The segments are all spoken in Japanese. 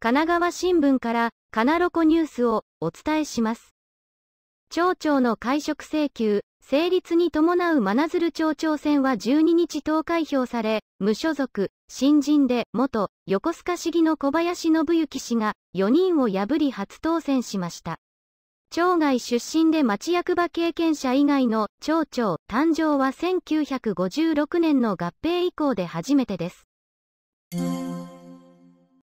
神奈川新聞からカナロコニュースをお伝えします。町長の解職請求、成立に伴う真鶴町長選は12日投開票され、無所属、新人で元横須賀市議の小林信之氏が4人を破り初当選しました。町外出身で町役場経験者以外の町長誕生は1956年の合併以降で初めてです。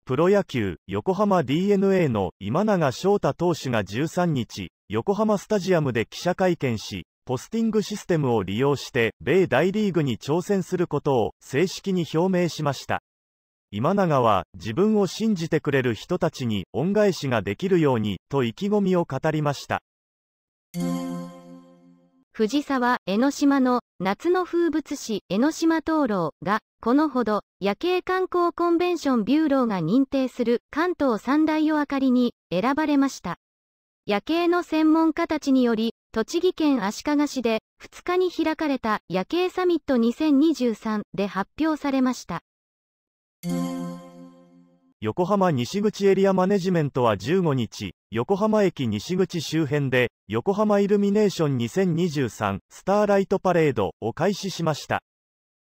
プロ野球横浜 d n a の今永昇太投手が13日横浜スタジアムで記者会見しポスティングシステムを利用して米大リーグに挑戦することを正式に表明しました今永は自分を信じてくれる人たちに恩返しができるようにと意気込みを語りました藤沢江ノ島の夏の風物詩江ノ島灯籠がこのほど夜景観光コンベンションビューローが認定する関東三大夜明かりに選ばれました夜景の専門家たちにより栃木県足利市で2日に開かれた夜景サミット2023で発表されました横浜西口エリアマネジメントは15日、横浜駅西口周辺で、横浜イルミネーション2023スターライトパレードを開始しました。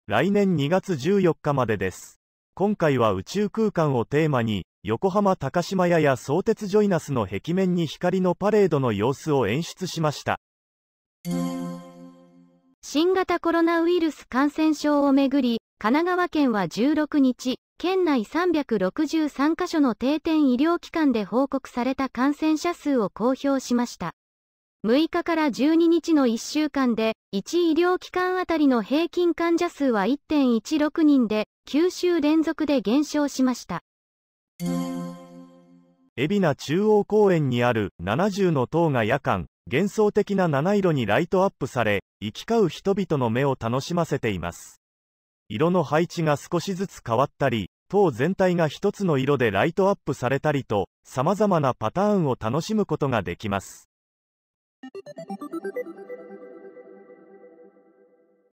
来年2月14日までです。今回は宇宙空間をテーマに、横浜高島屋や相鉄ジョイナスの壁面に光のパレードの様子を演出しました。新型コロナウイルス感染症をめぐり、神奈川県は16日、県内363カ所の定点医療機関で報告された感染者数を公表しました。6日から12日の1週間で、1医療機関あたりの平均患者数は1.16人で、9週連続で減少しました。海老名中央公園にある70の塔が夜間、幻想的な七色にライトアップされ、行き交う人々の目を楽しませています。色の配置が少しずつ変わったり、塔全体が一つの色でライトアップされたりと、様々なパターンを楽しむことができます。